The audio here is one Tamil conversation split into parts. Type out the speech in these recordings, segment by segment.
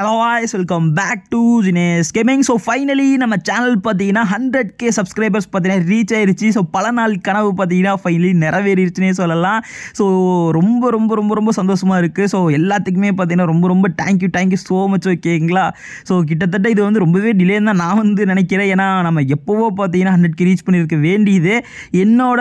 hello voice welcome back to Jinesh gaming so finally நம்ம சேனல் பார்த்தீங்கன்னா ஹண்ட்ரட் கே சப்ஸ்கிரைபர்ஸ் பார்த்தீங்கன்னா ரீச் ஆயிருச்சு ஸோ பல நாள் கனவு பார்த்தீங்கன்னா ஃபைனலி நிறைவேறிடுச்சுனே சொல்லலாம் ஸோ ரொம்ப ரொம்ப ரொம்ப ரொம்ப சந்தோஷமாக இருக்குது ஸோ எல்லாத்துக்குமே பார்த்தீங்கன்னா ரொம்ப ரொம்ப தேங்க்யூ தேங்க்யூ ஸோ மச் ஓகேங்களா ஸோ கிட்டத்தட்ட இது வந்து ரொம்பவே டிலே தான் நான் வந்து நினைக்கிறேன் ஏன்னா நம்ம எப்போவோ பார்த்தீங்கன்னா ஹண்ட்ரட் கே ரீச் பண்ணியிருக்க வேண்டியது என்னோட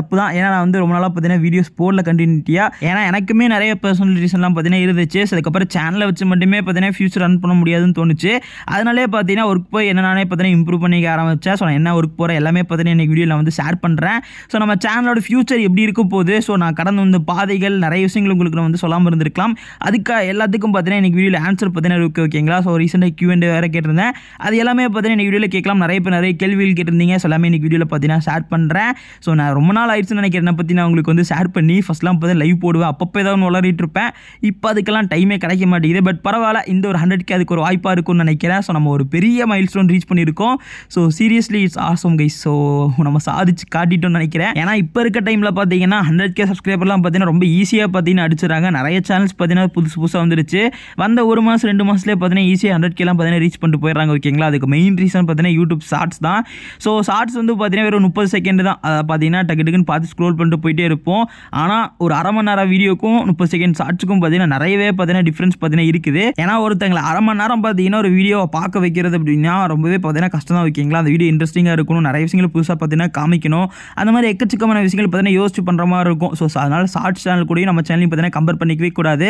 தப்பு தான் ஏன்னா நான் வந்து ரொம்ப நாளாக பார்த்தீங்கன்னா வீடியோஸ் போடல கண்டினியூட்டியாக ஏன்னா எனக்குமே நிறைய பர்சனல் ரீசன்லாம் பார்த்தீங்கன்னா இருந்துச்சு அதுக்கப்புறம் சேனலை வச்சு மட்டுமே எதுவுமே பார்த்தீங்கன்னா ஃபியூச்சர் ரன் பண்ண முடியாதுன்னு தோணுச்சு அதனாலே பார்த்தீங்கன்னா ஒர்க் போய் என்ன நானே பார்த்தீங்கன்னா இம்ப்ரூவ் பண்ணிக்க ஆரம்பித்தேன் ஸோ நான் என்ன ஒர்க் போகிறேன் எல்லாமே பார்த்தீங்கன்னா இன்றைக்கி வீடியோவில் வந்து ஷேர் பண்ணுறேன் ஸோ நம்ம சேனலோட ஃபியூச்சர் எப்படி இருக்க போது ஸோ நான் கடந்து வந்த பாதைகள் நிறைய விஷயங்கள் உங்களுக்கு வந்து சொல்லாமல் இருந்திருக்கலாம் அதுக்கு எல்லாத்துக்கும் பார்த்தீங்கன்னா இன்றைக்கி வீடியோவில் ஆன்சர் பார்த்தீங்கன்னா இருக்கு ஓகேங்களா ஸோ ரீசெண்டாக கியூஎன்டே வேறு கேட்டிருந்தேன் அது எல்லாமே பார்த்தீங்கன்னா இன்றைக்கி வீடியோவில் கேட்கலாம் நிறைய பேர் நிறைய கேள்விகள் கேட்டிருந்தீங்க ஸோ எல்லாமே இன்றைக்கி வீடியோவில் பார்த்தீங்கன்னா ஷேர் பண்ணுறேன் ஸோ நான் ரொம்ப நாள் ஆயிடுச்சுன்னு நினைக்கிறேன் பற்றி நான் உங்களுக்கு வந்து ஷேர் பண்ணி ஃபஸ்ட்லாம் பார்த்தீங்கன்னா லைவ் போடுவேன் அப்பப்போ ஏதாவது விளாடிட்டு இருப்பேன் இப்போ அதுக்கெல்லாம் டைமே கிடைக்க மாட்டேங்குது பட் பரவாயில்ல கண்டிப்பாக இந்த ஒரு ஹண்ட்ரட்க்கு அதுக்கு ஒரு வாய்ப்பாக இருக்கும்னு நினைக்கிறேன் ஸோ நம்ம ஒரு பெரிய மைல் ஸ்டோன் ரீச் பண்ணியிருக்கோம் so seriously it's awesome guys so நம்ம சாதிச்சு காட்டிட்டோம்னு நினைக்கிறேன் ஏன்னா இப்போ இருக்க டைமில் பார்த்தீங்கன்னா ஹண்ட்ரட் கே சப்ஸ்கிரைபர்லாம் பார்த்தீங்கன்னா ரொம்ப ஈஸியாக பார்த்தீங்கன்னா அடிச்சிடறாங்க நிறைய சேனல்ஸ் பார்த்தீங்கன்னா புதுசு புதுசாக வந்துருச்சு வந்த ஒரு மாதம் ரெண்டு மாதத்துலேயே பார்த்தீங்கன்னா ஈஸியாக ஹண்ட்ரட் கேலாம் பார்த்தீங்கன்னா ரீச் பண்ணிட்டு போயிடுறாங்க ஓகேங்களா அதுக்கு மெயின் ரீசன் பார்த்தீங்கன்னா யூடியூப் ஷார்ட்ஸ் தான் ஸோ ஷார்ட்ஸ் வந்து பார்த்தீங்கன்னா வெறும் முப்பது செகண்ட் தான் அதை பார்த்தீங்கன்னா டக்கு டக்குன்னு பார்த்து ஸ்க்ரோல் பண்ணிட்டு போயிட்டே இருப்போம் ஆனால் ஒரு அரை மணி நேரம் வீடியோக்கும் முப்பது செகண்ட் ஷார்ட்ஸுக்கும் பார்த்தீங்கன்னா நிறையவே பார்த்தீங்கன்னா டிஃப்ரென்ஸ் பார்த்தீங்கன்னா இருக்குது ஏன்னா ஒருத்தங்களை அரை மணி நேரம் பார்த்தீங்கன்னா ஒரு வீடியோவை பார்க்க வைக்கிறது அப்படின்னா ரொம்பவே பார்த்தீங்கன்னா கஷ்டம் தான் வைக்கிங்களா அந்த வீடியோ இன்ட்ரெஸ்டிங்காக இருக்கணும் நிறைய விஷயங்கள் புதுசாக பார்த்தீங்கன்னா காமிக்கணும் அந்த மாதிரி எக்கச்சக்கமான விஷயங்கள் பார்த்தீங்கன்னா யோசிச்சு பண்ணுற மாதிரி இருக்கும் ஸோ அதனால் ஷார்ட்ஸ் சேனல் கூட நம்ம சேனலையும் பார்த்தீங்கன்னா கம்பேர் பண்ணிக்கவே கூடாது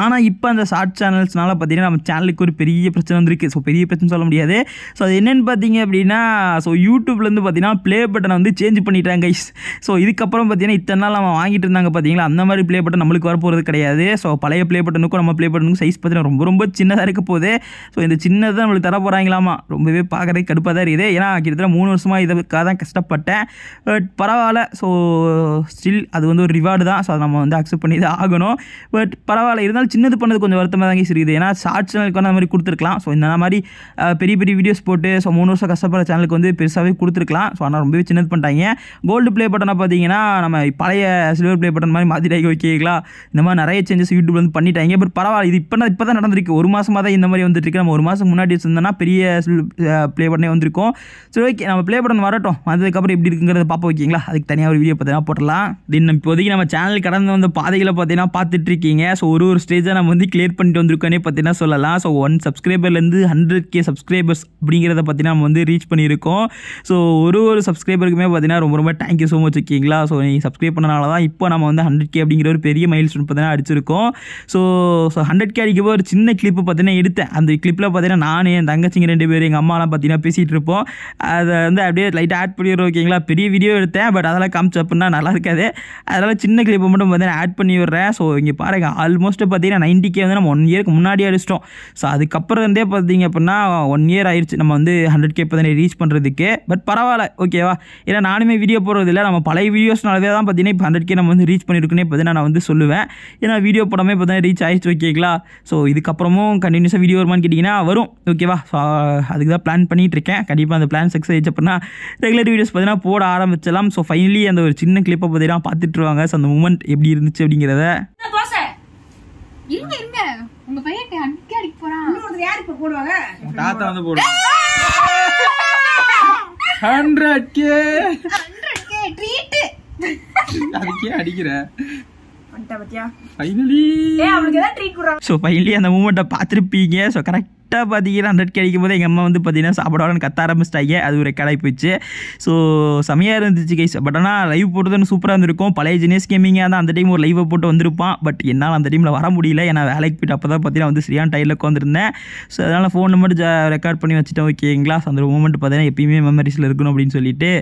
ஆனால் இப்போ அந்த ஷார்ட் சேனல்ஸ்னால பார்த்தீங்கன்னா நம்ம சேனலுக்கு ஒரு பெரிய பிரச்சனை வந்துருக்கு ஸோ பெரிய பிரச்சனை சொல்ல முடியாது ஸோ அது என்னென்னு பார்த்தீங்க அப்படின்னா ஸோ யூடியூப்லேருந்து பார்த்தீங்கன்னா ப்ளே பட்டனை வந்து சேஞ்ச் பண்ணிட்டாங்க கைஸ் ஸோ இதுக்கப்புறம் பார்த்தீங்கன்னா இத்தனை நாள் நம்ம வாங்கிட்டு இருந்தாங்க பார்த்தீங்களா அந்த மாதிரி ப்ளே பட்டன் நம்மளுக்கு வரப்போகிறது கிடையாது ஸோ பழைய ப்ளே பட்டனுக்கும் நம்ம ப்ளே பட்டனுக்கும் சைஸ் பார்த்தீங்கன்னா ரொம்ப ரொம்ப சின்னதாக இருக்க போகுது ஸோ இந்த சின்னதை நம்மளுக்கு தர போகிறாங்களாமா ரொம்பவே பார்க்குறதுக்கு கடுப்பாக தான் இருக்குது ஏன்னா கிட்டத்தட்ட மூணு வருஷமாக இதுக்காக தான் கஷ்டப்பட்டேன் பட் பரவாயில்ல ஸோ ஸ்டில் அது வந்து ஒரு ரிவார்டு தான் ஸோ அதை நம்ம வந்து அக்செப்ட் பண்ணி தான் ஆகணும் பட் பரவாயில்ல இருந்தாலும் சின்னது பண்ணது கொஞ்சம் வருத்தமாக தாங்க சரி ஏன்னா ஷார்ட் சேனலுக்கு வந்து அந்த மாதிரி கொடுத்துருக்கலாம் ஸோ இந்த மாதிரி பெரிய பெரிய வீடியோஸ் போட்டு ஸோ மூணு வருஷம் கஷ்டப்படுற சேனலுக்கு வந்து பெருசாகவே கொடுத்துருக்கலாம் ஸோ ஆனால் ரொம்பவே சின்னது பண்ணிட்டாங்க கோல்டு ப்ளே பட்டனாக பார்த்தீங்கன்னா நம்ம பழைய சில்வர் ப்ளே பட்டன் மாதிரி மாற்றிட்டாங்க ஓகேங்களா இந்த மாதிரி நிறைய சேஞ்சஸ் யூடியூப்ல வந்து பண்ணிட்டாங்க பட் பரவாயில்ல இது இப்போ இப்போ தான் நடந்திருக்கு வந்திருக்கு ஒரு மாதமாக தான் இந்த மாதிரி வந்துட்டுருக்கு நம்ம ஒரு மாதம் முன்னாடி வச்சுருந்தோன்னா பெரிய ப்ளே பட்டனே வந்திருக்கும் சரி ஓகே நம்ம ப்ளே பட்டன் வரட்டும் வந்ததுக்கப்புறம் எப்படி இருக்குங்கிறத பார்ப்போம் ஓகேங்களா அதுக்கு தனியாக ஒரு வீடியோ பார்த்தீங்கன்னா போட்டலாம் தென் இப்போதைக்கு நம்ம சேனல் கடந்து வந்த பாதைகளை பார்த்தீங்கன்னா பார்த்துட்டு இருக்கீங்க ஸோ ஒரு ஒரு ஸ்டேஜாக நம்ம வந்து கிளியர் பண்ணிட்டு வந்திருக்கோன்னே பார்த்தீங்கன்னா சொல்லலாம் ஸோ ஒன் சப்ஸ்கிரைபர்லேருந்து ஹண்ட்ரட் கே சப்ஸ்கிரைபர்ஸ் அப்படிங்கிறத பார்த்தீங்கன்னா நம்ம வந்து ரீச் பண்ணியிருக்கோம் ஸோ ஒரு ஒரு சப்ஸ்கிரைபருக்குமே பார்த்தீங்கன்னா ரொம்ப ரொம்ப தேங்க்யூ ஸோ மச் ஓகேங்களா ஸோ நீங்கள் சப்ஸ்கிரைப் பண்ணனால தான் இப்போ நம்ம வந்து ஹண்ட்ரட் கே அப்படிங்கிற ஒரு பெரிய மைல் ஸ்டோன் பார்த்தீங்கன்னா அடிச்சிருக்கோம் ஸோ ஸோ ஹண்ட்ரட் கே அடிக்கப்போ ஒரு சின்ன சின்ன கிளிப்பு பார்த்தீங்கன்னா எடுத்தேன் அந்த கிளிப்பில் பார்த்தீங்கன்னா நான் என் தங்கச்சிங்க ரெண்டு பேரும் எங்கள் அம்மாலாம் பார்த்தீங்கன்னா பேசிகிட்டு இருப்போம் அதை வந்து அப்படியே லைட்டாக ஆட் பண்ணிடுறோம் ஓகேங்களா பெரிய வீடியோ எடுத்தேன் பட் அதெல்லாம் காமிச்சு அப்படின்னா நல்லா இருக்காது அதனால் சின்ன கிளிப்பு மட்டும் பார்த்தீங்கன்னா ஆட் பண்ணி விடுறேன் ஸோ இங்கே பாருங்க ஆல்மோஸ்ட் பார்த்தீங்கன்னா நைன்ட்டிக்கே வந்து நம்ம ஒன் இயருக்கு முன்னாடி அடிச்சிட்டோம் ஸோ அதுக்கப்புறம் இருந்தே பார்த்தீங்க அப்படின்னா ஒன் இயர் ஆயிடுச்சு நம்ம வந்து ஹண்ட்ரட் கே பார்த்தீங்கன்னா ரீச் பண்ணுறதுக்கு பட் பரவாயில்ல ஓகேவா ஏன்னா நானுமே வீடியோ போடுறது இல்லை நம்ம பழைய வீடியோஸ்னாலே தான் பார்த்தீங்கன்னா இப்போ ஹண்ட்ரட் கே நம்ம வந்து ரீச் பண்ணியிருக்குன்னே பார்த்தீங்கன்னா நான் வந்து சொல்லுவேன் ஏன்னா வீடியோ படமே பார்த்தீங்கன்னா ரீச் ஆயிடுச்சு ஓகேங்களா ஸோ இதுக்கு அதுக்கப்புறமும் கண்டினியூஸாக வீடியோ வருமானு கேட்டிங்கன்னா வரும் ஓகேவா ஸோ அதுக்கு தான் பிளான் பண்ணிகிட்ருக்கேன் கண்டிப்பாக அந்த பிளான் சக்ஸஸ் ஆயிடுச்சு அப்படின்னா ரெகுலர் வீடியோஸ் பார்த்தீங்கன்னா போட ஆரம்பிச்சலாம் ஸோ ஃபைனலி அந்த ஒரு சின்ன கிளிப்பை பார்த்தீங்கன்னா பார்த்துட்ருவாங்க ஸோ அந்த மூமெண்ட் எப்படி இருந்துச்சு அப்படிங்கிறத அதுக்கே அடிக்கிற வந்துட்டா பத்தியா ஃபைனலி அவளுக்கு ஏதாவது ட்ரீட் கொடுறாங்க ஸோ ஃபைனலி அந்த மூமெண்ட்டை பார்த்துருப்பீங்க சோ கரெக்ட் கரெக்டாக பார்த்தீங்கன்னா ஹண்ட்ரட் கிடைக்கும் போது எங்கள் அம்மா வந்து பார்த்தீங்கன்னா சாப்பிடவான்னு கத்த ஆரம்பிச்சிட்டாங்க அது ஒரு கடை போயிடுச்சு ஸோ செமையாக இருந்துச்சு கைஸ் பட் ஆனால் லைவ் போட்டதுன்னு சூப்பராக இருந்திருக்கும் பழைய ஜினேஸ் கேமிங்காக தான் அந்த டைம் ஒரு லைவை போட்டு வந்திருப்பான் பட் என்னால் அந்த டைமில் வர முடியல ஏன்னா வேலைக்கு போயிட்டு அப்போ தான் பார்த்தீங்கன்னா வந்து சரியான டைலில் உட்காந்துருந்தேன் ஸோ அதனால் ஃபோன் நம்பர் ஜா ரெக்கார்ட் பண்ணி வச்சுட்டேன் ஓகேங்களா அந்த மூமெண்ட் பார்த்தீங்கன்னா எப்பயுமே மெமரிஸில் இருக்கணும் அப்படின்னு சொல்லிட்டு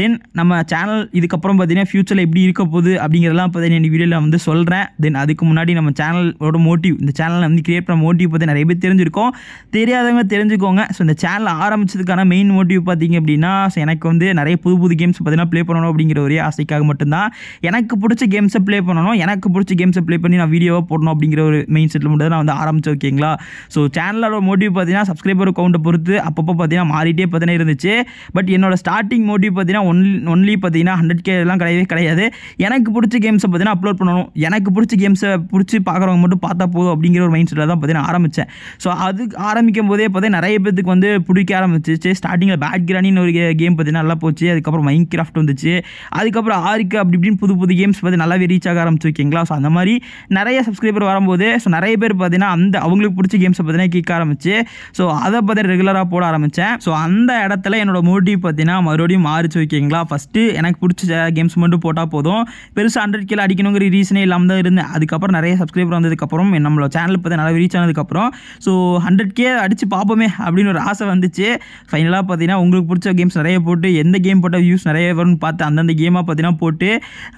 தென் நம்ம சேனல் இதுக்கப்புறம் பார்த்தீங்கன்னா ஃப்யூச்சரில் எப்படி இருக்க போகுது அப்படிங்கிறதெல்லாம் பார்த்தீங்கன்னா எனக்கு வீடியோவில் வந்து சொல்கிறேன் தென் அதுக்கு முன்னாடி நம்ம சேனலோட மோட்டிவ் இந்த சேனலை வந்து கிரியேட் பண்ண மோட்டிவ் பார்த்தீங்கன்னா நிறைய பேர் தெரிஞ்சிருக்கும் தெரியாதவங்க தெரிஞ்சுக்கோங்க ஸோ இந்த சேனல் ஆரம்பிச்சதுக்கான மெயின் மோட்டிவ் பார்த்திங்க அப்படின்னா ஸோ எனக்கு வந்து நிறைய புது புது கேம்ஸ் பார்த்தீங்கன்னா ப்ளே பண்ணணும் அப்படிங்கிற ஒரே ஆசைக்காக மட்டும்தான் எனக்கு பிடிச்ச கேம்ஸை ப்ளே பண்ணணும் எனக்கு பிடிச்ச கேம்ஸை ப்ளே பண்ணி நான் வீடியோவாக போடணும் அப்படிங்கிற ஒரு மெயின் செட்டில் மட்டும் நான் வந்து ஆரம்பிச்சு ஓகேங்களா ஸோ சேனலோட மோட்டிவ் பார்த்தீங்கன்னா சப்ஸ்கிரைபர் கவுண்டை பொறுத்து அப்பப்போ பார்த்தீங்கன்னா மாறிட்டே பார்த்தீங்கன்னா இருந்துச்சு பட் என்னோட ஸ்டார்டிங் மோட்டிவ் பார்த்தீங்கன்னா ஒன்லி ஒன்லி பார்த்தீங்கன்னா ஹண்ட்ரட் கேலாம் கிடையவே கிடையாது எனக்கு பிடிச்ச கேம்ஸை பார்த்தீங்கன்னா அப்லோட் பண்ணணும் எனக்கு பிடிச்ச கேம்ஸை பிடிச்சி பார்க்குறவங்க மட்டும் பார்த்தா போதும் அப்படிங்கிற ஒரு மைண்ட் செட்டில் தான் பார்த்தீங்கன்னா ஆரம்பித்தேன் ஸோ அதுக்கு ஆரம்பிக்கும் போதே பார்த்தீங்கன்னா நிறைய பேத்துக்கு வந்து பிடிக்க ஆரம்பிச்சிச்சு ஸ்டார்டிங்கில் பேட் கிரானின்னு ஒரு கேம் பார்த்தீங்கன்னா நல்லா போச்சு அதுக்கப்புறம் மைண்ட் கிராஃப்ட் வந்துச்சு அதுக்கப்புறம் ஆருக்கு அப்படி இப்படின்னு புது புது கேம்ஸ் பார்த்து நல்லாவே ரீச் ஆக ஆரம்பிச்சு ஓகேங்களா ஸோ அந்த மாதிரி நிறைய சப்ஸ்கிரைபர் வரும்போது ஸோ நிறைய பேர் பார்த்தீங்கன்னா அந்த அவங்களுக்கு பிடிச்ச கேம்ஸை பார்த்தீங்கன்னா கேட்க ஆரம்பிச்சு ஸோ அதை பார்த்து ரெகுலராக போட ஆரம்பித்தேன் ஸோ அந்த இடத்துல என்னோட மோட்டிவ் பார்த்தீங்கன்னா மறுபடியும் மாறிச்சு ஓகேங்களா ஃபஸ்ட்டு எனக்கு பிடிச்ச கேம்ஸ் மட்டும் போட்டால் போதும் பெருசாக ஹண்ட்ரட் கிலோ அடிக்கணுங்கிற ரீசனே இல்லாமல் தான் இருந்தேன் அதுக்கப்புறம் நிறைய சப்ஸ்கிரைபர் வந்ததுக்கப்புறம் நம்மளோட சேனல் பார்த்து நல்லா ரீச் ஆனதுக்கப்புறம் ஸோ ஹண்ட்ரட் ஹண்ட்ரட்கே கே அடித்து பார்ப்போமே அப்படின்னு ஒரு ஆசை வந்துச்சு ஃபைனலாக பார்த்தீங்கன்னா உங்களுக்கு பிடிச்ச கேம்ஸ் நிறைய போட்டு எந்த கேம் போட்டால் வியூஸ் நிறைய வரும்னு பார்த்து அந்தந்த கேமாக பார்த்தீங்கன்னா போட்டு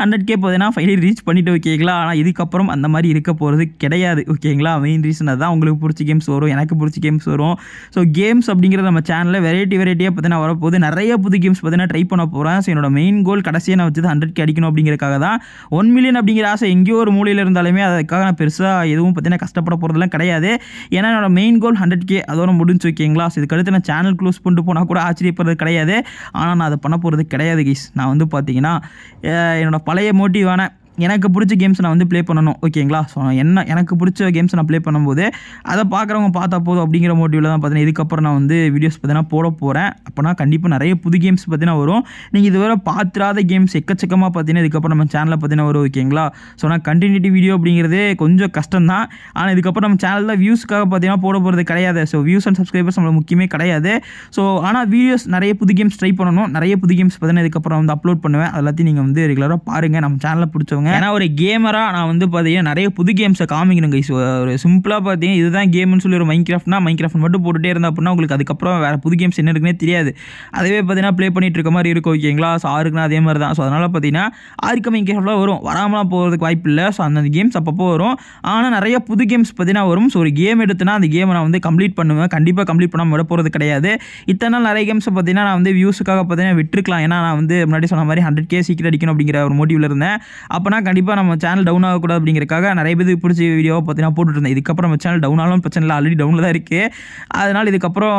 ஹண்ட்ரட் கே பார்த்தீங்கன்னா ஃபைனலி ரீச் பண்ணிவிட்டு ஓகேங்களா ஆனால் இதுக்கப்புறம் அந்த மாதிரி இருக்க போகிறது கிடையாது ஓகேங்களா மெயின் ரீசன் அதுதான் உங்களுக்கு பிடிச்ச கேம்ஸ் வரும் எனக்கு பிடிச்ச கேம்ஸ் வரும் ஸோ கேம்ஸ் அப்படிங்கிற நம்ம சேனலில் வெரைட்டி வெரைட்டியாக பார்த்தீங்கன்னா வரப்போகுது நிறைய புது கேம்ஸ் பார்த்தீங்கன்னா ட்ரை பண்ண போகிறேன் ஸோ என்னோட மெயின் கோல் கடைசியாக நான் வச்சது ஹண்ட்ரட் கே அடிக்கணும் அப்படிங்கிறக்காக தான் ஒன் மில்லியன் அப்படிங்கிற ஆசை எங்கேயோ ஒரு மூலையில் இருந்தாலுமே அதுக்காக நான் பெருசாக எதுவும் பார்த்தீங்கன்னா கஷ்டப்பட போகிறதுலாம் கிடையாது ஏன்னா என்னோட மெயின் கோல் ஹண்ட்ரட் கே அதோட முடிஞ்சு ஓகேங்களா ஸோ இதுக்கடுத்து நான் சேனல் க்ளோஸ் பண்ணிட்டு போனால் கூட ஆச்சரியப்படுறது கிடையாது ஆனால் நான் அதை பண்ண போகிறது கிடையாது கீஸ் நான் வந்து பார்த்தீங்கன்னா என்னோடய பழைய மோட்டிவான எனக்கு பிடிச்ச கேம்ஸ் நான் வந்து ப்ளே பண்ணணும் ஓகேங்களா ஸோ என்ன எனக்கு பிடிச்ச கேம்ஸ் நான் ப்ளே பண்ணும்போது அதை பார்க்குறவங்க பார்த்தா போதும் அப்படிங்கிற மோட்டிவில் தான் பார்த்தீங்கன்னா இதுக்கப்புறம் நான் வந்து வீடியோஸ் பார்த்தீங்கன்னா போட போகிறேன் அப்போனா கண்டிப்பாக நிறைய புது கேம்ஸ் பார்த்தீங்கன்னா வரும் நீங்கள் இதுவரை பார்த்துடாத கேம்ஸ் எக்கச்சக்கமாக பார்த்தீங்கன்னா இதுக்கப்புறம் நம்ம சேனலில் பார்த்தீங்கன்னா வரும் ஓகேங்களா ஸோ நான் கண்டினியூட்டி வீடியோ அப்படிங்கிறதே கொஞ்சம் கஷ்டம் தான் ஆனால் இதுக்கப்புறம் நம்ம சேனலில் வியூஸ்க்காக பார்த்தீங்கன்னா போட போகிறது கிடையாது ஸோ வியூஸ் அண்ட் சப்ஸ்கிரைபர்ஸ் நம்மளுக்கு முக்கியமே கிடையாது ஸோ ஆனால் வீடியோஸ் நிறைய புது கேம்ஸ் ட்ரை பண்ணணும் நிறைய புது கேம்ஸ் பார்த்தீங்கன்னா இதுக்கப்புறம் வந்து அப்லோட் பண்ணுவேன் அதெல்லாத்தையும் நீங்கள் வந்து ரெகுலராக பாருங்கள் நம்ம சேனலில் பிடிச்சவங்க ஏன்னா ஒரு கேமராக நான் வந்து பார்த்தீங்கன்னா நிறைய புது கேம்ஸை காமிக்கணும் கைஸ் ஒரு சிம்பிளாக பார்த்தீங்கன்னா இதுதான் கேம்னு சொல்லி ஒரு மைன் கிராஃப்ட்னா மைன் கிராஃப்ட் மட்டும் போட்டுகிட்டே இருந்தால் அப்படின்னா உங்களுக்கு அதுக்கப்புறம் வேறு புது கேம்ஸ் என்ன இருக்குன்னே தெரியாது அதுவே பார்த்தீங்கன்னா ப்ளே பண்ணிகிட்டு இருக்க மாதிரி இருக்கும் ஓகேங்களா ஸோ ஆருக்குன்னா அதே மாதிரி தான் ஸோ அதனால் பார்த்தீங்கன்னா ஆருக்கு மைன் கிராஃப்டில் வரும் வராமலாம் போகிறதுக்கு வாய்ப்பு இல்லை ஸோ அந்த கேம்ஸ் அப்பப்போ வரும் ஆனால் நிறைய புது கேம்ஸ் பார்த்தீங்கன்னா வரும் ஸோ ஒரு கேம் எடுத்துனா அந்த கேமை நான் வந்து கம்ப்ளீட் பண்ணுவேன் கண்டிப்பாக கம்ப்ளீட் பண்ணாமல் விட போகிறது கிடையாது இத்தனை நாள் நிறைய கேம்ஸை பார்த்தீங்கன்னா நான் வந்து வியூஸுக்காக பார்த்தீங்கன்னா விட்டுருக்கலாம் ஏன்னா நான் வந்து முன்னாடி சொன்ன மாதிரி ஹண்ட்ரட் கே சீக்கிரம் அடிக்கணும் அப்படிங்கிற ஒரு மோட்டிவில் இருந்தேன் அப்போ ஆனால் கண்டிப்பாக நம்ம சேனல் டவுன் ஆகக்கூடாது அப்படிங்கிறக்காக நிறைய பேருக்கு பிடிச்ச வீடியோவை பார்த்தீங்கன்னா போட்டுருந்தேன் இதுக்கப்புறம் நம்ம சேனல் டவுன் ஆனாலும் பிரச்சனை இல்லை ஆல்ரெடி டவுனில் தான் இருக்குது அதனால் இதுக்கப்புறம்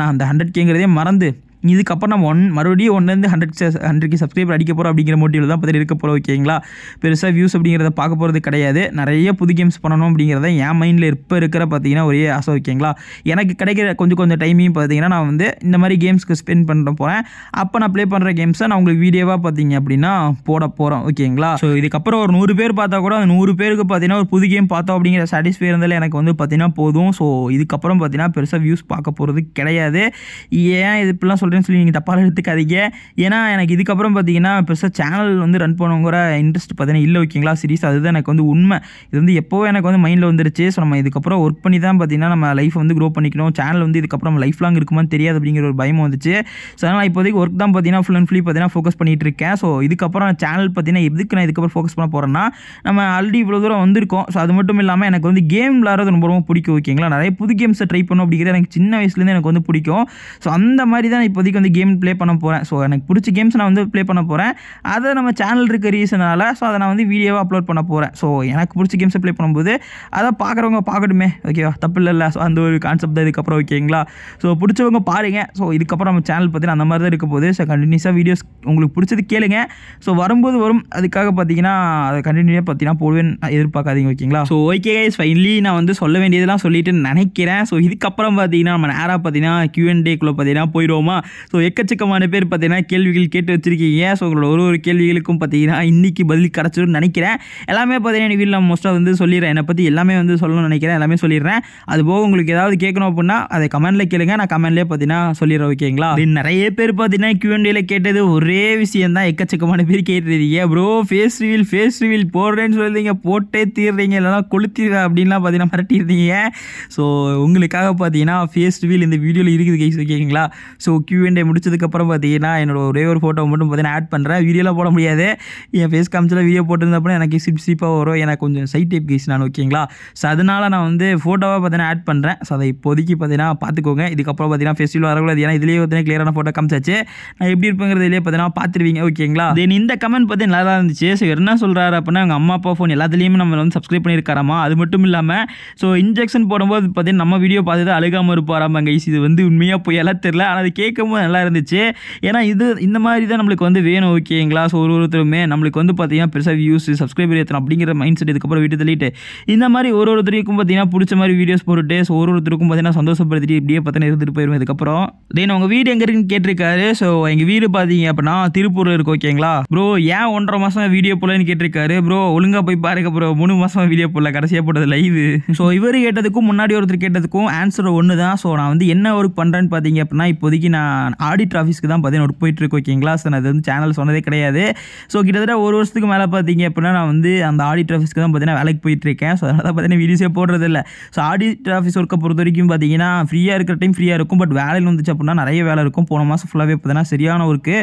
நான் அந்த ஹண்ட்ரட் கேங்கிறதே மறந்து இதுக்கப்புறம் நம்ம ஒன் மறுபடியும் ஒன்றுலேருந்து ஹண்ட்ரட் ஹண்ட்ரட் சப்ஸ்கிரைபர் அடிக்க போகிறோம் அப்படிங்கிற மோட்டிவ் தான் பார்த்துட்டு இருக்க போகிறோம் ஓகேங்களா பெருசாக வியூஸ் அப்படிங்கிறத பார்க்க போகிறது கிடையாது நிறைய புது கேம்ஸ் பண்ணணும் அப்படிங்கிறத என் மைண்டில் இப்போ இருக்கிற பார்த்தீங்கன்னா ஒரே ஆசை ஓகேங்களா எனக்கு கிடைக்கிற கொஞ்சம் கொஞ்சம் டைமையும் பார்த்தீங்கன்னா நான் வந்து இந்த மாதிரி கேம்ஸ்க்கு ஸ்பெண்ட் பண்ண போகிறேன் அப்போ நான் ப்ளே பண்ணுற கேம்ஸை நான் உங்களுக்கு வீடியோவாக பார்த்தீங்க அப்படின்னா போட போகிறோம் ஓகேங்களா ஸோ இதுக்கப்புறம் ஒரு நூறு பேர் பார்த்தா கூட அந்த நூறு பேருக்கு பார்த்தீங்கன்னா ஒரு புது கேம் பார்த்தோம் அப்படிங்கிற சாட்டிஸ்ஃபை இருந்தால் எனக்கு வந்து பார்த்தீங்கன்னா போதும் ஸோ இதுக்கப்புறம் பார்த்தீங்கன்னா பெருசாக வியூஸ் பார்க்க போகிறது கிடையாது ஏன் இது இப்படிலாம் சொல்கிறேன் அப்படின்னு சொல்லி நீங்கள் தப்பால் எடுத்துக்காதீங்க ஏன்னா எனக்கு இதுக்கப்புறம் பார்த்தீங்கன்னா பெருசாக சேனல் வந்து ரன் கூட இன்ட்ரெஸ்ட் பார்த்தீங்கன்னா இல்லை ஓகேங்களா சீரிஸ் அதுதான் எனக்கு வந்து உண்மை இது வந்து எப்போவே எனக்கு வந்து மைண்டில் வந்துருச்சு ஸோ நம்ம இதுக்கப்புறம் ஒர்க் பண்ணி தான் பார்த்தீங்கன்னா நம்ம லைஃப் வந்து க்ரோ பண்ணிக்கணும் சேனல் வந்து இதுக்கப்புறம் நம்ம லைஃப் லாங் இருக்குமான்னு தெரியாது அப்படிங்கிற ஒரு பயம் வந்துச்சு ஸோ அதனால் இப்போதைக்கு ஒர்க் தான் பார்த்தீங்கன்னா ஃபுல் அண்ட் ஃபுல்லி பார்த்தீங்கன்னா ஃபோக்கஸ் பண்ணிகிட்டு இருக்கேன் ஸோ இதுக்கப்புறம் நான் சேனல் பார்த்தீங்கன்னா எதுக்கு நான் இதுக்கப்புறம் ஃபோக்கஸ் பண்ண போகிறேன்னா நம்ம ஆல்ரெடி இவ்வளோ தூரம் வந்திருக்கோம் ஸோ அது மட்டும் இல்லாமல் எனக்கு வந்து கேம் விளாட்றது ரொம்ப ரொம்ப பிடிக்கும் ஓகேங்களா நிறைய புது கேம்ஸை ட்ரை பண்ணும் அப்படிங்கிறது எனக்கு சின்ன வயசுலேருந்து எனக்கு வந்து பிடிக்கும் ஸோ அந்த மாதிரி தான் இப்போ இப்போதைக்கு வந்து கேம் ப்ளே பண்ண போகிறேன் ஸோ எனக்கு பிடிச்ச கேம்ஸ் நான் வந்து ப்ளே பண்ண போகிறேன் அதை நம்ம சேனல் இருக்க ரீசனால் ஸோ அதை நான் வந்து வீடியோவாக அப்லோட் பண்ண போகிறேன் ஸோ எனக்கு பிடிச்ச கேம்ஸை ப்ளே பண்ணும்போது அதை பார்க்குறவங்க பார்க்கட்டுமே ஓகேவா தப்பு இல்லைல்ல ஸோ அந்த ஒரு கான்செப்ட் தான் இதுக்கப்புறம் ஓகேங்களா ஸோ பிடிச்சவங்க பாருங்கள் ஸோ இதுக்கப்புறம் நம்ம சேனல் பார்த்தீங்கன்னா அந்த மாதிரி தான் இருக்க போகுது ஸோ கண்டினியூஸாக வீடியோஸ் உங்களுக்கு பிடிச்சது கேளுங்க ஸோ வரும்போது வரும் அதுக்காக பார்த்தீங்கன்னா அதை கண்டினியூவாக பார்த்தீங்கன்னா போடுவேன் எதிர்பார்க்காதீங்க ஓகேங்களா ஸோ ஓகே கைஸ் ஃபைன்லி நான் வந்து சொல்ல வேண்டியதெல்லாம் சொல்லிட்டு நினைக்கிறேன் ஸோ இதுக்கப்புறம் பார்த்தீங்கன்னா நம்ம நேராக பார்த்தீங்கன்னா க்யூஎன்டேக்குள்ளே பார்த்தீங்கன்னா போயிடுவோமா ஸோ எக்கச்சக்கமான பேர் பார்த்தீங்கன்னா கேள்விகள் கேட்டு வச்சிருக்கீங்க ஸோ உங்களோட ஒரு ஒரு கேள்விகளுக்கும் பார்த்தீங்கன்னா இன்றைக்கி பதில் கிடச்சிடும் நினைக்கிறேன் எல்லாமே பார்த்தீங்கன்னா எனக்கு வீட்டில் மோஸ்ட்டாக வந்து சொல்லிடுறேன் என்னை பற்றி எல்லாமே வந்து சொல்லணும்னு நினைக்கிறேன் எல்லாமே சொல்லிடுறேன் அது போக உங்களுக்கு ஏதாவது கேட்கணும் அப்படின்னா அதை கமெண்ட்டில் கேளுங்க நான் கமெண்ட்லேயே பார்த்தீங்கன்னா சொல்லிடுறேன் ஓகேங்களா நிறைய பேர் பார்த்தீங்கன்னா கியூஎன்டியில் கேட்டது ஒரே விஷயம் தான் எக்கச்சக்கமான பேர் கேட்டுருக்கீங்க bro face reveal face reveal போடுறேன்னு சொல்லிருந்தீங்க போட்டே தீர்றீங்க இல்லைனா கொளுத்திடுறேன் அப்படின்லாம் பார்த்தீங்கன்னா மிரட்டிருந்தீங்க ஸோ உங்களுக்காக பார்த்தீங்கன்னா ஃபேஸ் ரிவீல் இந்த வீடியோவில் இருக்குது கைஸ் ஓகேங்களா ஸோ கியூஎன்டே முடிச்சதுக்கப்புறம் பார்த்தீங்கன்னா என்னோட ஒரே ஒரு ஃபோட்டோ மட்டும் பார்த்தீங்கன்னா ஆட் பண்ணுறேன் வீடியோலாம் போட முடியாது என் ஃபேஸ் காமிச்சில் வீடியோ போட்டிருந்தப்பறம் எனக்கு சிப் சிப்பாக வரும் எனக்கு கொஞ்சம் சைட் டைப் கேஸ் நான் ஓகேங்களா ஸோ அதனால் நான் வந்து ஃபோட்டோவாக பார்த்தீங்கன்னா ஆட் பண்ணுறேன் ஸோ அதை இப்போதைக்கு பார்த்தீங்கன்னா பார்த்துக்கோங்க இதுக்கப்புறம் பார்த்தீங்கன்னா ஃபெஸ்டிவல் வரக்கூடாது ஏன்னா இதுலேயே பார்த்தீங்கன்னா கிளியரான ஃபோட்டோ காமிச்சாச்சு நான் எப்படி இருப்பேங்கிறது இல்லையே பார்த்தீங்கன்னா பார்த்துருவீங்க ஓகேங்களா தென் இந்த கமெண்ட் பார்த்து நல்லா தான் இருந்துச்சு ஸோ என்ன சொல்கிறாரு அப்படின்னா அவங்க அம்மா அப்பா ஃபோன் எல்லாத்துலேயுமே நம்ம வந்து சப்ஸ்கிரைப் பண்ணியிருக்காராமா அது மட்டும் இல்லாமல் ஸோ இன்ஜெக்ஷன் போடும்போது பார்த்தீங்கன்னா நம்ம வீடியோ பார்த்து தான் அழுகாமல் இருப்பாராமா கைஸ் இது வந்து உண்மையாக போய் எல்லாம் தெரில ஆனால் அது கேட்க ரொம்ப நல்லா இருந்துச்சு ஏன்னா இது இந்த மாதிரி தான் நம்மளுக்கு வந்து வேணும் ஓகேங்களா ஸோ ஒரு ஒருத்தருமே நம்மளுக்கு வந்து பார்த்தீங்கன்னா பெருசாக வியூஸ் சப்ஸ்கிரைபர் ஏற்றணும் அப்படிங்கிற மைண்ட் செட் இதுக்கப்புறம் வீட்டு தள்ளிட்டு இந்த மாதிரி ஒரு ஒருத்தருக்கும் பார்த்தீங்கன்னா பிடிச்ச மாதிரி வீடியோஸ் போட்டு ஸோ ஒரு ஒருத்தருக்கும் பார்த்தீங்கன்னா சந்தோஷப்படுத்திட்டு இப்படியே பார்த்தீங்கன்னா இருந்துட்டு போயிடும் இதுக்கப்புறம் தென் உங்கள் வீடு எங்கே இருக்குன்னு கேட்டிருக்காரு ஸோ எங்கள் வீடு பார்த்தீங்க அப்படின்னா திருப்பூரில் இருக்கு ஓகேங்களா ப்ரோ ஏன் ஒன்றரை மாதம் வீடியோ போடலன்னு கேட்டிருக்காரு ப்ரோ ஒழுங்காக போய் பாருங்க ப்ரோ மூணு மாதம் வீடியோ போடல கடைசியாக போட்டது லைவ் ஸோ இவர் கேட்டதுக்கும் முன்னாடி ஒருத்தர் கேட்டதுக்கும் ஆன்சர் ஒன்று தான் ஸோ நான் வந்து என்ன ஒர்க் பண்ணுறேன்னு பார்த்தீங்க அப்படின்னா இப்போதைக்கு நான் ஆடிட் ஆஃபீஸ்க்கு தான் பார்த்தீங்கன்னா ஒர்க் போயிட்டுருக்கு ஓகேங்களா ஸோ நான் அது வந்து சேனல் சொன்னதே கிடையாது ஸோ கிட்டத்தட்ட ஒரு வருஷத்துக்கு மேலே பார்த்தீங்க அப்படின்னா நான் வந்து அந்த ஆடிட் ஆஃபீஸ்க்கு தான் பார்த்தீங்கன்னா வேலைக்கு போயிட்டு இருக்கேன் ஸோ அதனால் தான் பார்த்தீங்கன்னா வீடியோஸே போடுறதில்ல ஸோ ஆடிட் ஆஃபீஸ் ஒர்க்கை பொறுத்த வரைக்கும் பார்த்தீங்கன்னா ஃப்ரீயாக இருக்கிற டைம் ஃப்ரீயாக இருக்கும் பட் வேலையில் வந்துச்சு அப்படின்னா நிறைய வேலை இருக்கும் போன மாதம் ஃபுல்லாகவே பார்த்தீங்கன்னா சரியான ஒர்க்கு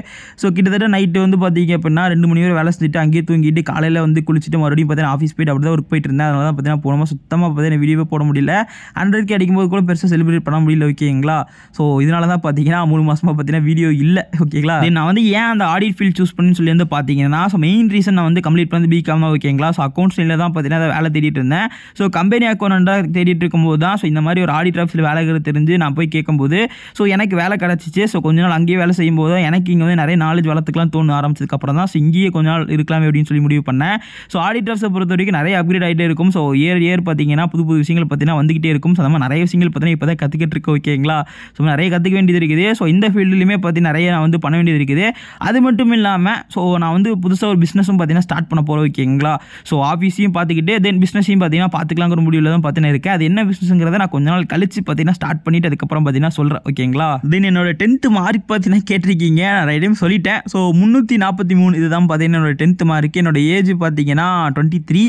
ஸோ கிட்டத்தட்ட நைட்டு வந்து பார்த்தீங்க அப்படின்னா ரெண்டு மணி வரை வேலை செஞ்சுட்டு அங்கேயே தூங்கிட்டு காலையில் வந்து குளிச்சுட்டு மறுபடியும் பார்த்தீங்கன்னா ஆஃபீஸ் போயிட்டு அப்படி தான் ஒர்க் போயிட்டு இருந்தேன் அதனால தான் பார்த்தீங்கன்னா போன மாதம் சுத்தமாக பார்த்தீங்கன்னா வீடியோவே போட முடியல ஹண்ட்ரட் கே அடிக்கும்போது கூட பெருசாக செலிப்ரேட் பண்ண முடியல ஓகேங்களா ஸோ இதனால தான் பார்த்தீங்கன்னா மூணு மூணு மாசமா பார்த்தீங்கன்னா வீடியோ இல்லை ஓகேங்களா நான் வந்து ஏன் அந்த ஆடிட் ஃபீல்ட் சூஸ் பண்ணி சொல்லி வந்து பார்த்தீங்கன்னா ஸோ மெயின் ரீசன் நான் வந்து கம்ப்ளீட் பண்ணி பிகாம் ஓகேங்களா ஸோ அக்கௌண்ட்ஸ் தான் பார்த்தீங்கன்னா வேலை தேடிட்டு இருந்தேன் ஸோ கம்பெனி அக்கௌண்ட்டாக தேடிட்டு இருக்கும்போது தான் ஸோ இந்த மாதிரி ஒரு ஆடிட் ஆஃபீஸில் வேலை தெரிஞ்சு நான் போய் கேட்கும்போது ஸோ எனக்கு வேலை கிடச்சிச்சு ஸோ கொஞ்ச நாள் அங்கேயே வேலை செய்யும்போது எனக்கு இங்கே வந்து நிறைய நாலேஜ் வளர்த்துக்கலாம் தோணு ஆரம்பிச்சதுக்கப்புறம் தான் ஸோ இங்கேயே கொஞ்ச நாள் இருக்கலாமே அப்படின்னு சொல்லி முடிவு பண்ணேன் ஸோ ஆடிட் ஆஃபீஸை பொறுத்த வரைக்கும் நிறைய அப்கிரேட் ஆகிட்டே இருக்கும் ஸோ இயர் இயர் பார்த்தீங்கன்னா புது புது விஷயங்கள் பார்த்தீங்கன்னா வந்துகிட்டே இருக்கும் ஸோ நம்ம நிறைய விஷயங்கள் பார்த்தீங்கன்னா இப்போ தான் கற்றுக்கிட்டு ஓகேங்களா ஸோ நிறைய கற்றுக்க வேண்டியது இருக்குது ஸோ இந்த ஃபீல்டுலையுமே பார்த்தி நிறைய நான் வந்து பண்ண வேண்டியது இருக்குது அது மட்டும் இல்லாமல் ஸோ நான் வந்து புதுசாக ஒரு பிஸ்னஸும் பார்த்தீங்கன்னா ஸ்டார்ட் பண்ண போகிறேன் ஓகேங்களா ஸோ ஆஃபீஸையும் பார்த்துக்கிட்டு தென் பிஸ்னஸையும் பார்த்தீங்கன்னா பார்த்துக்கலாங்கிற முடிவில் தான் பார்த்தீங்கன்னா இருக்கேன் அது என்ன பிஸ்னஸுங்கிறத நான் கொஞ்ச நாள் கழிச்சு பார்த்தீங்கன்னா ஸ்டார்ட் பண்ணிட்டு அதுக்கப்புறம் பார்த்தீங்கன்னா சொல்கிறேன் ஓகேங்களா தென் என்னோட டென்த்து மார்க் பார்த்தீங்கன்னா கேட்டிருக்கீங்க நான் டைம் சொல்லிட்டேன் ஸோ முந்நூற்றி நாற்பத்தி மூணு இதுதான் பார்த்தீங்கன்னா என்னோட டென்த்து மார்க் என்னோட ஏஜ் பார்த்தீங்கன்னா டுவெண்ட்டி த்ரீ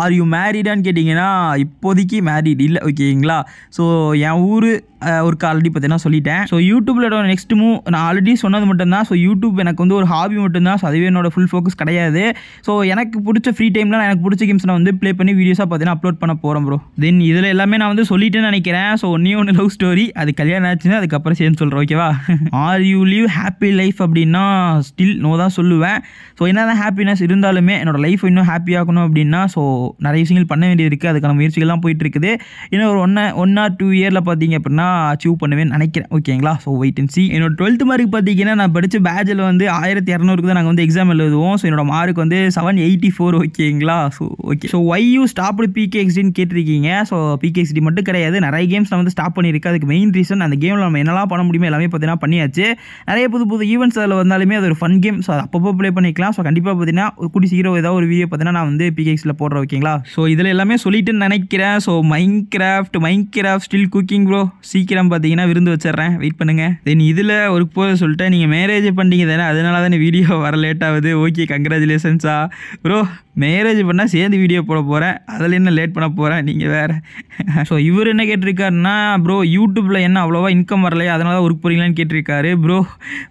ஆர் யூ மேரீடான்னு கேட்டிங்கன்னா இப்போதைக்கு மேரிட் இல்லை ஓகேங்களா ஸோ என் ஊர் ஒர்க் ஆல்ரெடி பார்த்தீங்கன்னா சொல்லிட்டேன் ஸோ யூடியூப்ல நெக்ஸ்ட் மூவ் நான் ஆல்ரெடி சொன்னது மட்டும்தான் ஸோ யூடியூப் எனக்கு வந்து ஒரு ஹாபி மட்டும்தான் ஸோ அதுவே என்னோட ஃபுல் ஃபோக்கஸ் கிடையாது ஸோ எனக்கு பிடிச்ச ஃப்ரீ டைமில் நான் எனக்கு பிடிச்ச கேம்ஸ் நான் வந்து ப்ளே பண்ணி வீடியோஸாக பார்த்தீங்கன்னா அப்லோட் பண்ண போகிறேன் ப்ரோ தென் இதில் எல்லாமே நான் வந்து சொல்லிட்டேன்னு நினைக்கிறேன் ஸோ ஒன்றே ஒன்று லவ் ஸ்டோரி அது கல்யாணம் ஆச்சுன்னா அதுக்கப்புறம் சேர்ந்து சொல்கிறேன் ஓகேவா are you live happy life அப்படின்னா ஸ்டில் நோ தான் சொல்லுவேன் ஸோ என்னதான் ஹாப்பினஸ் இருந்தாலுமே என்னோட லைஃப் இன்னும் ஹாப்பியாகணும் அப்படின்னா ஸோ நிறைய விஷயங்கள் பண்ண வேண்டியது இருக்குது அதுக்கான முயற்சிகள்லாம் போயிட்டு இருக்குது இன்னும் ஒரு ஒன் ஒன் ஆர் டூ இயரில் பார்த்தீங்க அப்படின்னா நான் அச்சீவ் பண்ணுவேன்னு நினைக்கிறேன் ஓகேங்களா ஸோ வெயிட் அண்ட் சி என்னோட டுவெல்த் மார்க் பார்த்தீங்கன்னா நான் படித்த பேஜில் வந்து ஆயிரத்தி இரநூறுக்கு தான் நாங்கள் வந்து எக்ஸாம் எழுதுவோம் ஸோ என்னோட மார்க் வந்து செவன் எயிட்டி ஃபோர் ஓகேங்களா so okay so why you stopped பிகேஎக்ஸ்டின்னு கேட்டிருக்கீங்க ஸோ பிகேஎக்ஸ்டி மட்டும் கிடையாது நிறைய கேம்ஸ் நான் வந்து ஸ்டாப் பண்ணியிருக்கு அதுக்கு மெயின் ரீசன் அந்த கேமில் நம்ம என்னெல்லாம் பண்ண முடியுமோ எல்லாமே பார்த்தீங்கன்னா பண்ணியாச்சு நிறைய புது புது ஈவெண்ட்ஸ் அதில் வந்தாலுமே அது ஒரு ஃபன் கேம் ஸோ அது அப்பப்போ ப்ளே பண்ணிக்கலாம் ஸோ கண்டிப்பாக பார்த்தீங்கன்னா கூடி குடி சீக்கிரம் ஏதாவது ஒரு வீடியோ பார்த்தீங்கன்னா நான் வந்து பிகேஎக்ஸில் போடுறேன் ஓகேங்களா ஸோ இதில் எல்லாமே சொல்லிட்டு நினைக்கிறேன் so Minecraft Minecraft still cooking bro சி சீக்கிரம் பார்த்தீங்கன்னா விருந்து வச்சிட்றேன் வெயிட் பண்ணுங்கள் தென் இதில் ஒரு போக சொல்லிட்டேன் நீங்கள் மேரேஜ் பண்ணிட்டீங்க தானே அதனால தானே வீடியோ வர லேட் ஆகுது ஓகே கங்க்ராச்சுலேஷன்ஸா ப்ரோ மேரேஜ் பண்ணால் சேர்ந்து வீடியோ போட போகிறேன் அதில் என்ன லேட் பண்ண போகிறேன் நீங்கள் வேறு ஸோ இவர் என்ன கேட்டிருக்காருன்னா ப்ரோ யூடியூப்பில் என்ன அவ்வளோவா இன்கம் வரலையா அதனால தான் ஒர்க் போகிறீங்களான்னு கேட்டிருக்காரு ப்ரோ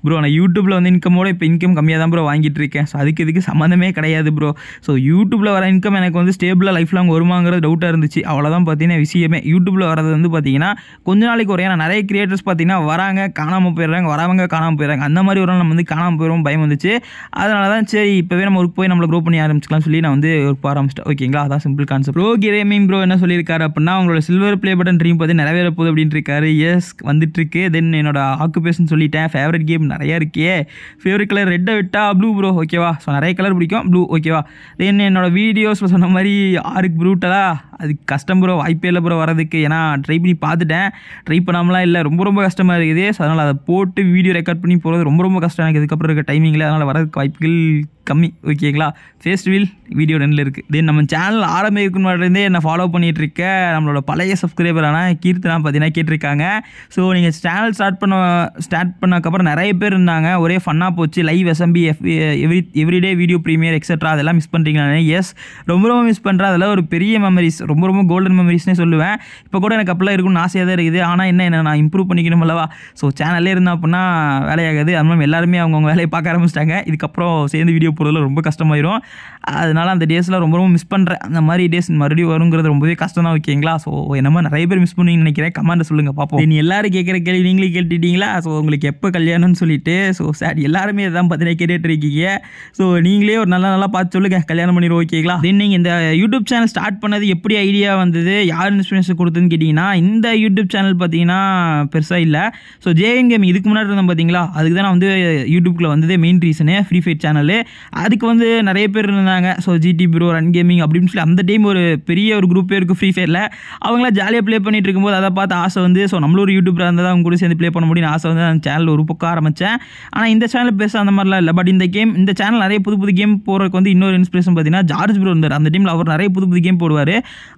ப்ரோ நான் யூடியூப்பில் வந்து இன்கமோட இப்போ இன்கம் கம்மியாக தான் ப்ரோ வாங்கிட்டு இருக்கேன் ஸோ அதுக்கு இதுக்கு சம்மந்தமே கிடையாது ப்ரோ ஸோ யூடியூப்பில் வர இன்கம் எனக்கு வந்து ஸ்டேபிளாக லைஃப் லாங் வருமாங்கிறது டவுட்டாக இருந்துச்சு அவ்வளோதான் பார்த்தீங்கன்னா விஷயமே யூடியூப்பில் வரது வந்து பார்த்தீங்கன்னா கொஞ்ச நாள் நாளைக்கு ஒரு ஏன்னா நிறைய கிரியேட்டர்ஸ் பார்த்தீங்கன்னா வராங்க காணாமல் போயிடுறாங்க வரவங்க காணாமல் போயிடுறாங்க அந்த மாதிரி ஒரு நாள் நம்ம வந்து காணாமல் போயிடும் பயம் வந்துச்சு அதனால தான் சரி இப்போவே நம்ம ஒர்க் போய் நம்மளை க்ரோ பண்ணி ஆரம்பிச்சிக்கலாம் சொல்லி நான் வந்து ஒரு ஆரம்பிச்சிட்டேன் ஓகேங்களா அதான் சிம்பிள் கான்செப்ட் கிரே கிரேமிங் ப்ரோ என்ன சொல்லியிருக்காரு அப்படின்னா அவங்களோட சில்வர் ப்ளே பட்டன் ட்ரீம் பார்த்து நிறைவேற போகுது அப்படின்னு இருக்காரு எஸ் வந்துட்டுருக்கு தென் என்னோட ஆக்குபேஷன் சொல்லிட்டேன் ஃபேவரட் கேம் நிறையா இருக்கே ஃபேவரட் கலர் ரெட்டை விட்டா ப்ளூ ப்ரோ ஓகேவா ஸோ நிறைய கலர் பிடிக்கும் ப்ளூ ஓகேவா தென் என்னோட வீடியோஸில் சொன்ன மாதிரி ஆருக்கு ப்ரூட்டலாக அது கஷ்டம் ப்ரோ வாய்ப்பே இல்லை ப்ரோ வரதுக்கு ஏன்னா ட்ரை பண்ணி பார்த்துட்டேன் ட்ரை பண்ணாமலாம் இல்லை ரொம்ப ரொம்ப கஷ்டமாக இருக்குது அதனால் அதை போட்டு வீடியோ ரெக்கார்ட் பண்ணி போகிறது ரொம்ப ரொம்ப கஷ்டம் எனக்கு இதுக்கப்புறம் இருக்க டைமிங்கில் அதனால் வரதுக்கு வாய்ப்புகள் கம்மி ஓகேங்களா ஃபேஸ்ட் வீல் வீடியோ ரெண்டில் இருக்குது தென் நம்ம சேனல் ஆரம்பிக்கும் இருந்தே என்னை ஃபாலோ பண்ணிகிட்டு இருக்க நம்மளோட பழைய சப்ஸ்கிரைபரான கீர்த்தனா பார்த்தீங்கன்னா கேட்டிருக்காங்க ஸோ நீங்கள் சேனல் ஸ்டார்ட் பண்ண ஸ்டார்ட் பண்ணக்கப்புறம் நிறைய பேர் இருந்தாங்க ஒரே ஃபன்னாக போச்சு live SMP F every everyday video premiere extra அதெல்லாம் மிஸ் பண்ணுறீங்களா எஸ் ரொம்ப ரொம்ப மிஸ் பண்ணுறேன் அதெல்லாம் ஒரு பெரிய மெமரிஸ் ரொம்ப ரொம்ப கோல்டன் மெமரிஸ்னே சொல்லுவேன் இப்போ கூட எனக்கு அப்பெல்லாம் இருக்கும்னு ஆசையாக தான் இருக்குது ஆனால் என்ன என்ன நான் இம்ப்ரூவ் பண்ணிக்கணும் அல்லவா ஸோ சேனல்லே இருந்தால் அப்படின்னா வேலையாகாது அது மாதிரி எல்லாருமே அவங்கவுங்க வேலையை பார்க்க ஆரம்பிச்சிட்டாங்க இதுக்கப்புறம் சேர்ந்து வீடியோ போடுறதுல ரொம்ப கஷ்டமாயிரும் அதனால் அந்த டேஸ்லாம் ரொம்ப ரொம்ப மிஸ் பண்ணுறேன் அந்த மாதிரி டேஸ் மறுபடியும் வருங்கிறது ரொம்பவே கஷ்டம் தான் ஓகேங்களா ஸோ என்னமோ நிறைய பேர் மிஸ் பண்ணுவீங்கன்னு நினைக்கிறேன் கமெண்ட் சொல்லுங்கள் பார்ப்போம் நீ எல்லாரும் கேட்குற கேள்வி நீங்களே கேட்டுட்டீங்களா ஸோ உங்களுக்கு எப்போ கல்யாணம்னு சொல்லிட்டு ஸோ சார் எல்லாருமே இதான் பார்த்தீங்கன்னா கேட்டுட்டு இருக்கீங்க ஸோ நீங்களே ஒரு நல்லா நல்லா பார்த்து சொல்லுங்கள் கல்யாணம் பண்ணிடுவோம் ஓகேங்களா தென் நீங்கள் இந்த யூடியூப் சேனல் ஸ்டார்ட் பண்ணது எப்படி ஐடியா வந்தது யார் இன்ஸ்பிரேஷன் கொடுத்துன்னு கேட்டிங்கன்னா இந்த யூடியூப் சேனல் பார்த்தீங்கன்னா பெருசாக இல்லை ஸோ ஜேஎன் கேம் இதுக்கு முன்னாடி இருந்தோம் பார்த்தீங்களா அதுக்கு தான் நான் வந்து யூடியூப்பில் வந்ததே main reason free fire channel அதுக்கு வந்து நிறைய பேர் இருந்தாங்க so GT bro run gaming அப்படின்னு சொல்லி அந்த டைம் ஒரு பெரிய ஒரு குரூப்பே இருக்குது ஃப்ரீ ஃபயரில் அவங்களாம் ஜாலியாக ப்ளே பண்ணிட்டு இருக்கும்போது அதை பார்த்து ஆசை வந்து ஸோ நம்மளும் ஒரு யூடியூப்பில் இருந்தால் அவங்க கூட சேர்ந்து ப்ளே பண்ண முடியும்னு ஆசை வந்து அந்த சேனல் ஒரு பக்கம் ஆரம்பித்தேன் ஆனால் இந்த சேனல் பெருசாக அந்த மாதிரிலாம் இல்லை பட் இந்த கேம் இந்த சேனல் நிறைய புது புது கேம் போகிறதுக்கு வந்து இன்னொரு இன்ஸ்பிரேஷன் பார்த்தீங்கன்னா ஜார்ஜ் ப்ரோ இருந்தார் அந்த டைமில் அவர் நிறைய புது புது கேம் போடுவார்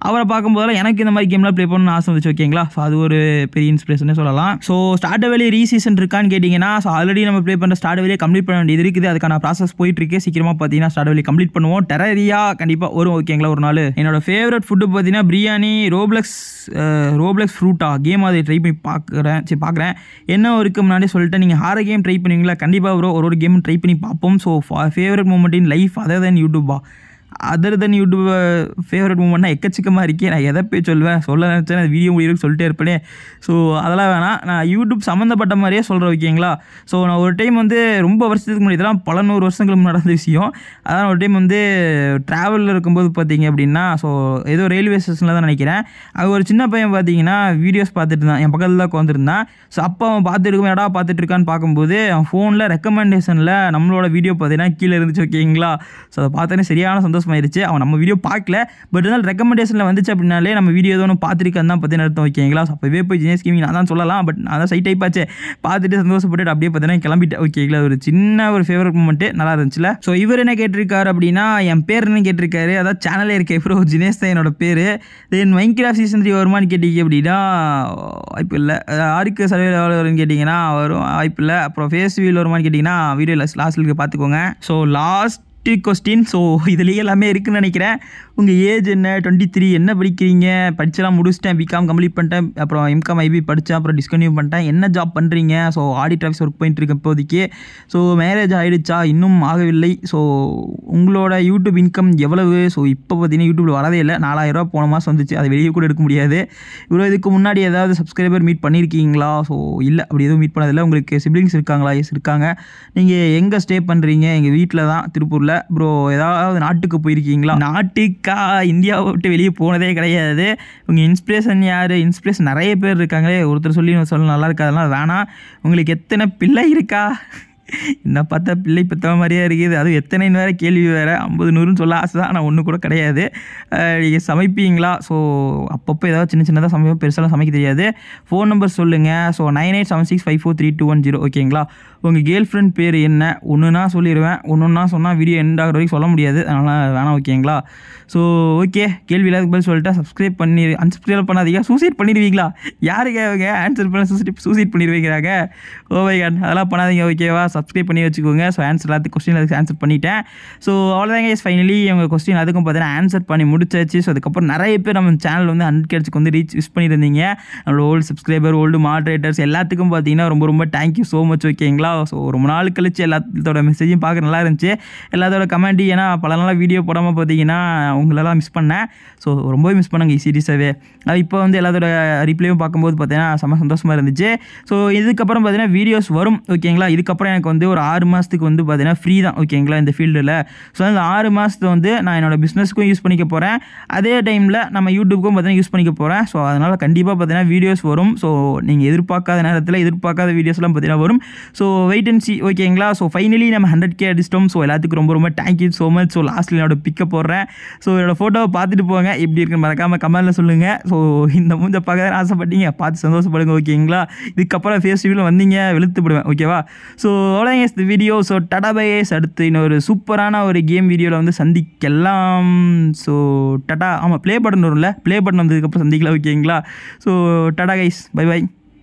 அவரை பார்க்கும்போதெல்லாம் எனக்கு இந்த மாதிரி கேம்லாம் ப்ளே பண்ணணும்னு ஆசை வந்துச்சு ஓகேங்களா ஸோ அது ஒரு பெரிய இன்ஸ்பிரேஷனே சொல்லலாம் ஸோ ஸ்டார்ட் வேலையை ரீசீசன் இருக்கான்னு கேட்டிங்கன்னா ஸோ ஆல்ரெடி நம்ம ப்ளே பண்ணுற ஸ்டார்ட் வேலையை கம்ப்ளீட் பண்ண வேண்டியது இருக்குது அதுக்கான ப்ராசஸ் போயிட்டு இருக்கு சீக்கிரமாக பார்த்தீங்கன்னா ஸ்டார்ட் வேலையை கம்ப்ளீட் பண்ணுவோம் டெரரியா கண்டிப்பாக வரும் ஓகேங்களா ஒரு நாள் என்னோட ஃபேவரட் ஃபுட்டு பார்த்தீங்கன்னா பிரியாணி ரோப்ளக்ஸ் ரோப்ளக்ஸ் ஃப்ரூட்டா கேம் அதை ட்ரை பண்ணி பார்க்குறேன் சரி பார்க்குறேன் என்ன இருக்குது முன்னாடி சொல்லிட்டு நீங்கள் ஹார கேம் ட்ரை பண்ணுவீங்களா கண்டிப்பாக வரும் ஒரு ஒரு கேம் ட்ரை பண்ணி பார்ப்போம் so favourite moment in life other than யூடியூபா அதர் தென் யூடியூப் ஃபேவரட் மூமெண்ட்னா எக்கச்சக்கமாக இருக்கே நான் எதை போய் சொல்லுவேன் சொல்ல நினச்சேன் அது வீடியோ முடியுது சொல்லிட்டே இருப்பேனே ஸோ அதெல்லாம் வேணாம் நான் யூடியூப் சம்மந்தப்பட்ட மாதிரியே சொல்கிறேன் ஓகேங்களா ஸோ நான் ஒரு டைம் வந்து ரொம்ப வருஷத்துக்கு முன்னாடி இதெல்லாம் பல நூறு வருஷங்களுக்கு நடந்த விஷயம் அதான் ஒரு டைம் வந்து ட்ராவலில் இருக்கும்போது பார்த்தீங்க அப்படின்னா ஸோ ஏதோ ரயில்வே ஸ்டேஷனில் தான் நினைக்கிறேன் அது ஒரு சின்ன பையன் பார்த்தீங்கன்னா வீடியோஸ் பார்த்துட்டு இருந்தான் என் பக்கத்தில் தான் உட்காந்துருந்தான் ஸோ அப்போ அவன் பார்த்துட்டு இடா பார்த்துட்டு இருக்கான்னு பார்க்கும்போது அவன் ஃபோனில் ரெக்கமெண்டேஷனில் நம்மளோட வீடியோ பார்த்தீங்கன்னா கீழே இருந்துச்சு ஓகேங்களா ஸோ அதை பார்த்தோன்னே சரியான சந்தோஷம் சந்தோஷம் ஆயிடுச்சு அவன் நம்ம வீடியோ பார்க்கல பட் இருந்தாலும் ரெக்கமெண்டேஷனில் வந்துச்சு அப்படின்னாலே நம்ம வீடியோ ஏதோ ஒன்று பார்த்துருக்கான் தான் பார்த்தீங்கன்னா அர்த்தம் ஓகேங்களா ஸோ அப்போவே போய் ஜினியஸ் கேமிங் நான் தான் சொல்லலாம் பட் நான் தான் சைட் டைப் ஆச்சு பார்த்துட்டு சந்தோஷப்பட்டு அப்படியே பார்த்தீங்கன்னா கிளம்பிட்டேன் ஓகேங்களா ஒரு சின்ன ஒரு ஃபேவரட் மூமெண்ட்டு நல்லா இருந்துச்சுல ஸோ இவர் என்ன கேட்டிருக்காரு அப்படின்னா என் பேர் என்ன கேட்டிருக்காரு அதாவது சேனலே இருக்க இப்போ ஜினேஷ் தான் என்னோட பேர் தென் மைன்கிராஃப்ட் சீசன் த்ரீ வருமானு கேட்டீங்க அப்படின்னா வாய்ப்பு இல்லை ஆருக்கு சர்வேல வரும்னு கேட்டிங்கன்னா வரும் வாய்ப்பு இல்லை அப்புறம் ஃபேஸ் வீல் வருமானு கேட்டிங்கன்னா வீடியோ லாஸ்ட் லாஸ்ட்டுக்கு பார்த்துக்கோங்க so last fifty question so இதுலேயே எல்லாமே இருக்குதுன்னு நினைக்கிறேன் உங்கள் ஏஜ் என்ன டுவெண்ட்டி த்ரீ என்ன படிக்கிறீங்க படிச்செல்லாம் முடிச்சிட்டேன் பிகாம் கம்ப்ளீட் பண்ணிட்டேன் அப்புறம் எம்காம் ஐபி படித்தேன் அப்புறம் டிஸ்கன்யூ பண்ணிட்டேன் என்ன ஜாப் பண்ணுறீங்க ஸோ ஆடிட் ஆஃபீஸ் ஒர்க் பண்ணிட்டு இருக்கேன் இப்போதைக்கு ஸோ மேரேஜ் ஆகிடுச்சா இன்னும் ஆகவில்லை ஸோ உங்களோட யூடியூப் இன்கம் எவ்வளவு ஸோ இப்போ பார்த்தீங்கன்னா யூடியூப்பில் வரவே இல்லை ரூபா போன மாதம் வந்துச்சு அதை வெளியே கூட எடுக்க முடியாது இவ்வளோ இதுக்கு முன்னாடி ஏதாவது சப்ஸ்கிரைபர் மீட் பண்ணியிருக்கீங்களா ஸோ இல்லை அப்படி எதுவும் மீட் பண்ணதில்லை உங்களுக்கு சிப்ளிங்ஸ் இருக்காங்களா எஸ் இருக்காங்க நீங்கள் எங்கே ஸ்டே பண்ணுறீங்க எங்கள் வீட்டில் தான் திருப்பூரில் ப்ரோ ஏதாவது நாட்டுக்கு போயிருக்கீங்களா நாட்டுக்கா இந்தியாவை விட்டு வெளியே போனதே கிடையாது உங்கள் இன்ஸ்பிரேஷன் யார் இன்ஸ்பிரேஷன் நிறைய பேர் இருக்காங்களே ஒருத்தர் சொல்லி சொல்ல நல்லா இருக்காதெல்லாம் வேணாம் உங்களுக்கு எத்தனை பிள்ளை இருக்கா என்ன பார்த்தா பிள்ளை பெற்ற மாதிரியே இருக்குது அதுவும் எத்தனைன்னு வேறு கேள்வி வேறு ஐம்பது நூறுன்னு சொல்ல ஆசை தான் ஆனால் ஒன்று கூட கிடையாது நீங்கள் சமைப்பீங்களா ஸோ அப்பப்போ ஏதாவது சின்ன சின்னதாக சமைப்போம் பெருசாலாம் சமைக்க தெரியாது ஃபோன் நம்பர் சொல்லுங்கள் so nine eight seven six five four three two one zero ஓகேங்களா உங்கள் கேர்ள் ஃப்ரெண்ட் பேர் என்ன ஒன்றுனா சொல்லிடுவேன் ஒன்றுன்னா சொன்னால் வீடியோ எண்ட் ஆகிற வரைக்கும் சொல்ல முடியாது அதனால் வேணாம் ஓகேங்களா ஸோ ஓகே கேள்வி இல்லாத பதில் சொல்லிட்டு சப்ஸ்கிரைப் பண்ணி அன்சப்ஸ்கிரைப் பண்ணாதீங்க சூசைட் பண்ணிடுவீங்களா யாருக்கு ஆன்சர் பண்ண சூசைட் சூசைட் பண்ணிடுவீங்கிறாங்க ஓ oh அதெல்லாம் பண்ணாதீங்க ஓகேவா சப்ஸ்கிரைப் பண்ணி வச்சுக்கோங்க ஸோ ஆன்சர் எல்லாத்து கொஸ்டின் அதுக்கு ஆன்சர் பண்ணிட்டேன் ஸோ அவ்வளோதாங்க எஸ் ஃபைனலி இவங்க கொஸ்டின் அதுக்கும் பார்த்தீங்கன்னா ஆன்சர் பண்ணி முடிச்சாச்சு ஸோ அதுக்கப்புறம் நிறைய பேர் நம்ம சேனல் வந்து ஹண்ட்ரட் கேட்ஸுக்கு வந்து ரீச் யூஸ் பண்ணியிருந்தீங்க நம்மளோட ஓல்டு சப்ஸ்கிரைபர் ஓல்டு மாட்ரேட்டர்ஸ் எல்லாத்துக்கும் பார்த்தீங்கன்னா ரொம்ப ரொம்ப தேங்க்யூ ஸோ மச் ஓகேங்களா ஸோ ரொம்ப நாள் கழிச்சு எல்லாத்தோட மெசேஜும் பார்க்க நல்லா இருந்துச்சு எல்லாத்தோட கமெண்ட் ஏன்னா பல நாளாக வீடியோ போடாமல் பார்த்தீங்கன்னா உங்களெல்லாம் மிஸ் பண்ணேன் ஸோ ரொம்பவே மிஸ் பண்ணாங்க சீரியஸாகவே இப்போ வந்து எல்லாத்தோட ரிப்ளையும் பார்க்கும்போது பார்த்தீங்கன்னா செம்ம சந்தோஷமாக இருந்துச்சு ஸோ இதுக்கப்புறம் பார்த்தீங்கன்னா வீடியோஸ் வரும் ஓகேங்களா இதுக்கப்புறம் எனக்கு எனக்கு வந்து ஒரு ஆறு மாதத்துக்கு வந்து பார்த்தீங்கன்னா ஃப்ரீ தான் ஓகேங்களா இந்த ஃபீல்டில் ஸோ அந்த ஆறு மாதத்தை வந்து நான் என்னோடய பிஸ்னஸ்க்கும் யூஸ் பண்ணிக்க போகிறேன் அதே டைமில் நம்ம யூடியூப்க்கும் பார்த்தீங்கன்னா யூஸ் பண்ணிக்க போகிறேன் ஸோ அதனால் கண்டிப்பாக பார்த்தீங்கன்னா வீடியோஸ் வரும் ஸோ நீங்கள் எதிர்பார்க்காத நேரத்தில் எதிர்பார்க்காத வீடியோஸ்லாம் பார்த்தீங்கன்னா வரும் ஸோ வெயிட் அண்ட் சி ஓகேங்களா ஸோ ஃபைனலி நம்ம ஹண்ட்ரட் கே அடிச்சிட்டோம் ஸோ எல்லாத்துக்கும் ரொம்ப ரொம்ப தேங்க்யூ ஸோ மச் ஸோ லாஸ்ட்டில் என்னோட பிக்கப் போடுறேன் ஸோ என்னோடய ஃபோட்டோவை பார்த்துட்டு போங்க எப்படி இருக்குன்னு மறக்காமல் கமெண்ட்டில் சொல்லுங்கள் ஸோ இந்த மூஞ்ச பார்க்க ஆசைப்பட்டீங்க பார்த்து சந்தோஷப்படுங்க ஓகேங்களா இதுக்கப்புறம் ஃபேஸ்டிவில் வந்தீங்க வெளுத்துப்படுவேன் ஓகேவா ஸோ அவ்வளோதான் இந்த வீடியோ ஸோ டடாபை அடுத்து இன்னொரு சூப்பரான ஒரு கேம் வீடியோவில் வந்து சந்திக்கலாம் ஸோ டடா ஆமாம் ப்ளே பட்டன் வரும்ல ப்ளே பட்டன் வந்ததுக்கப்புறம் சந்திக்கலாம் ஓகேங்களா ஸோ டடா கைஸ் பை பை